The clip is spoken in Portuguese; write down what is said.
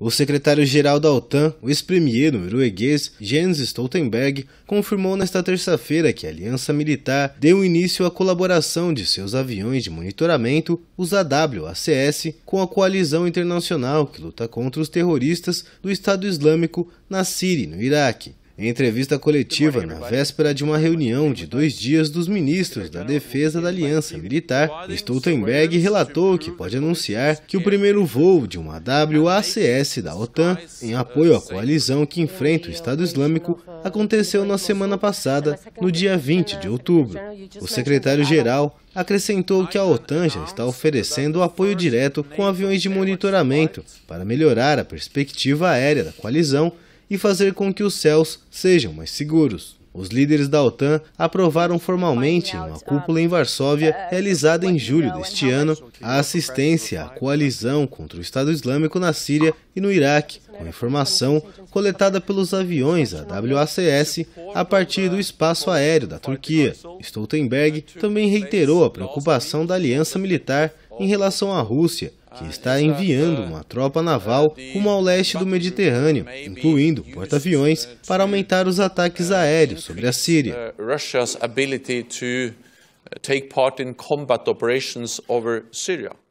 O secretário-geral da OTAN, o ex-primeiro norueguês Jens Stoltenberg, confirmou nesta terça-feira que a aliança militar deu início à colaboração de seus aviões de monitoramento, os AWACS, com a coalizão internacional que luta contra os terroristas do Estado Islâmico na Síria e no Iraque. Em entrevista coletiva, na véspera de uma reunião de dois dias dos ministros da Defesa da Aliança Militar, Stoltenberg relatou que pode anunciar que o primeiro é voo de uma WACS da OTAN, em apoio à coalizão que enfrenta o Estado Islâmico, aconteceu na semana passada, no dia 20 de outubro. O secretário-geral acrescentou que a OTAN já está oferecendo apoio direto com aviões de monitoramento para melhorar a perspectiva aérea da coalizão e fazer com que os céus sejam mais seguros. Os líderes da OTAN aprovaram formalmente, em uma cúpula em Varsóvia, realizada em julho deste ano, a assistência à coalizão contra o Estado Islâmico na Síria e no Iraque, com informação coletada pelos aviões AWACS a partir do espaço aéreo da Turquia. Stoltenberg também reiterou a preocupação da aliança militar em relação à Rússia que está enviando uma tropa naval rumo ao leste do Mediterrâneo, incluindo porta-aviões, para aumentar os ataques aéreos sobre a Síria. Uh, uh, take part in combat operations over Syria.